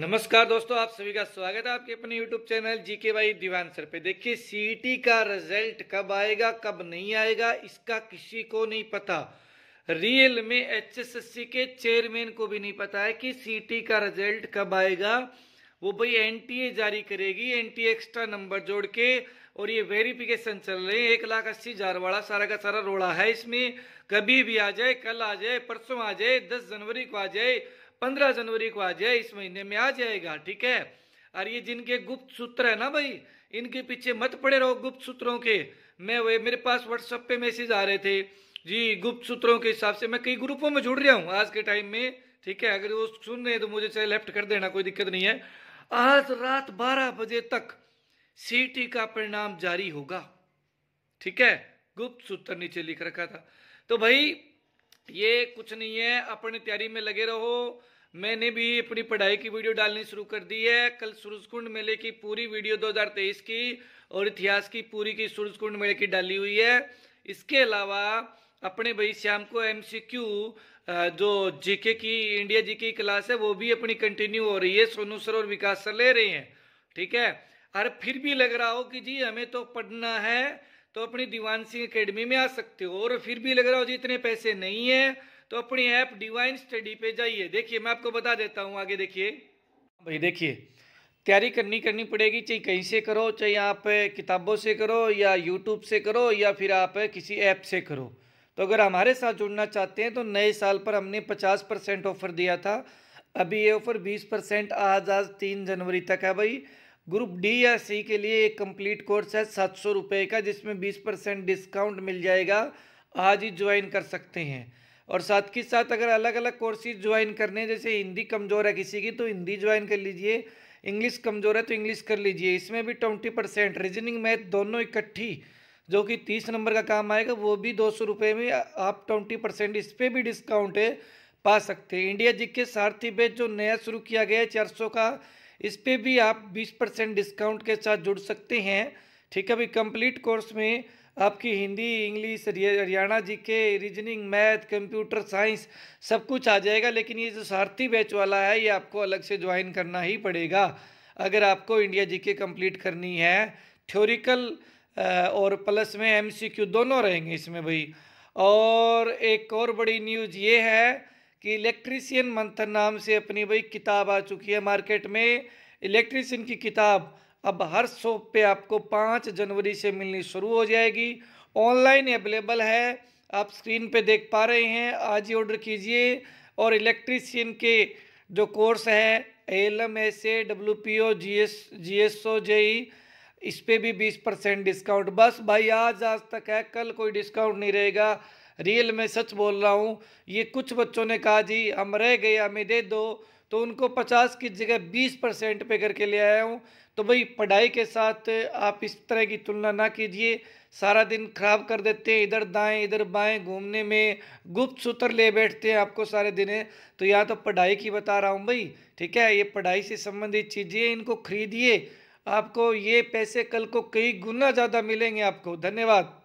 नमस्कार दोस्तों आप सभी का स्वागत है आपके अपने YouTube चैनल जी के भाई दीवान सर पे देखिए सीईटी e का रिजल्ट कब आएगा कब नहीं आएगा इसका किसी को नहीं पता रियल में एचएसएससी के चेयरमैन को भी नहीं पता है कि सीईटी e का रिजल्ट कब आएगा वो भाई एनटीए जारी करेगी एनटीए एक्स्ट्रा नंबर जोड़ के और ये वेरिफिकेशन चल रहे हैं एक लाख अस्सी हजार वाला सारा का सारा रोड़ा है इसमें कभी भी आ जाए कल आ जाए परसों आ जाए दस जनवरी को आ जाए पंद्रह जनवरी को आ जाए इस महीने में आ जाएगा ठीक है और ये जिनके गुप्त सूत्र है ना भाई इनके पीछे मत पड़े रहो गुप्त सूत्रों के मैं वे मेरे पास व्हाट्सएप पे मैसेज आ रहे थे जी गुप्त सूत्रों के हिसाब से मैं कई ग्रुपों में जुड़ रहा हूँ आज के टाइम में ठीक है अगर वो सुन रहे हैं तो मुझे चाहे लेफ्ट कर देना कोई दिक्कत नहीं है आज रात 12 बजे तक सीटी का परिणाम जारी होगा ठीक है गुप्त सूत्र नीचे लिख रखा था तो भाई ये कुछ नहीं है अपनी तैयारी में लगे रहो मैंने भी अपनी पढ़ाई की वीडियो डालनी शुरू कर दी है कल सूरजकुंड मेले की पूरी वीडियो 2023 की और इतिहास की पूरी की सूरजकुंड मेले की डाली हुई है इसके अलावा अपने भाई श्याम को एमसीक्यू जो जीके की इंडिया जीके की क्लास है वो भी अपनी कंटिन्यू हो रही है सोनू सर और विकास सर ले रहे हैं ठीक है अरे फिर भी लग रहा हो कि जी हमें तो पढ़ना है तो अपनी दीवान सिंह अकेडमी में आ सकते हो और फिर भी लग रहा हो जी इतने पैसे नहीं है तो अपनी ऐप डिवाइन स्टडी पे जाइए देखिए मैं आपको बता देता हूँ आगे देखिए भाई देखिए तैयारी करनी करनी पड़ेगी चाहे कहीं से करो चाहे आप किताबों से करो या यूट्यूब से करो या फिर आप किसी ऐप से करो तो अगर हमारे साथ जुड़ना चाहते हैं तो नए साल पर हमने पचास परसेंट ऑफर दिया था अभी ये ऑफर बीस परसेंट आज आज तीन जनवरी तक है भाई ग्रुप डी या सी के लिए एक कंप्लीट कोर्स है सात सौ रुपये का जिसमें बीस परसेंट डिस्काउंट मिल जाएगा आज ही ज्वाइन कर सकते हैं और साथ के साथ अगर अलग अलग कोर्सेज ज्वाइन करने जैसे हिंदी कमज़ोर है किसी की तो हिंदी ज्वाइन कर लीजिए इंग्लिश कमज़ोर है तो इंग्लिश कर लीजिए इसमें भी ट्वेंटी परसेंट रीजनिंग मैथ दोनों इकट्ठी जो कि तीस नंबर का काम आएगा वो भी दो सौ रुपये में आप ट्वेंटी परसेंट इस पर भी डिस्काउंट है पा सकते हैं इंडिया जी के सारथी बेच जो नया शुरू किया गया है चार सौ का इस पर भी आप बीस परसेंट डिस्काउंट के साथ जुड़ सकते हैं ठीक है अभी कंप्लीट कोर्स में आपकी हिंदी इंग्लिश हरियाणा जी के रीजनिंग मैथ कंप्यूटर साइंस सब कुछ आ जाएगा लेकिन ये जो सारथी बैच वाला है ये आपको अलग से ज्वाइन करना ही पड़ेगा अगर आपको इंडिया जी के कंप्लीट करनी है थ्योरिकल और प्लस में एम सी क्यू दोनों रहेंगे इसमें भाई और एक और बड़ी न्यूज़ ये है कि इलेक्ट्रीशियन मंथन नाम से अपनी भाई किताब आ चुकी है मार्केट में इलेक्ट्रीशियन की किताब अब हर शॉप पे आपको पाँच जनवरी से मिलनी शुरू हो जाएगी ऑनलाइन अवेलेबल है आप स्क्रीन पे देख पा रहे हैं आज ही ऑर्डर कीजिए और इलेक्ट्रीशियन के जो कोर्स है L M S A W P O G S G S O JE इस पर भी बीस परसेंट डिस्काउंट बस भाई आज आज तक है कल कोई डिस्काउंट नहीं रहेगा रियल में सच बोल रहा हूँ ये कुछ बच्चों ने कहा जी हम रह गए हमें दे दो तो उनको पचास की जगह बीस परसेंट पे करके ले आया हूँ तो भाई पढ़ाई के साथ आप इस तरह की तुलना ना कीजिए सारा दिन खराब कर देते हैं इधर दाएं इधर बाएं घूमने में गुप्त सूत्र ले बैठते हैं आपको सारे दिन तो यहाँ तो पढ़ाई की बता रहा हूँ भाई ठीक है ये पढ़ाई से संबंधित चीज़ें इनको खरीदिए आपको ये पैसे कल को कई गुना ज़्यादा मिलेंगे आपको धन्यवाद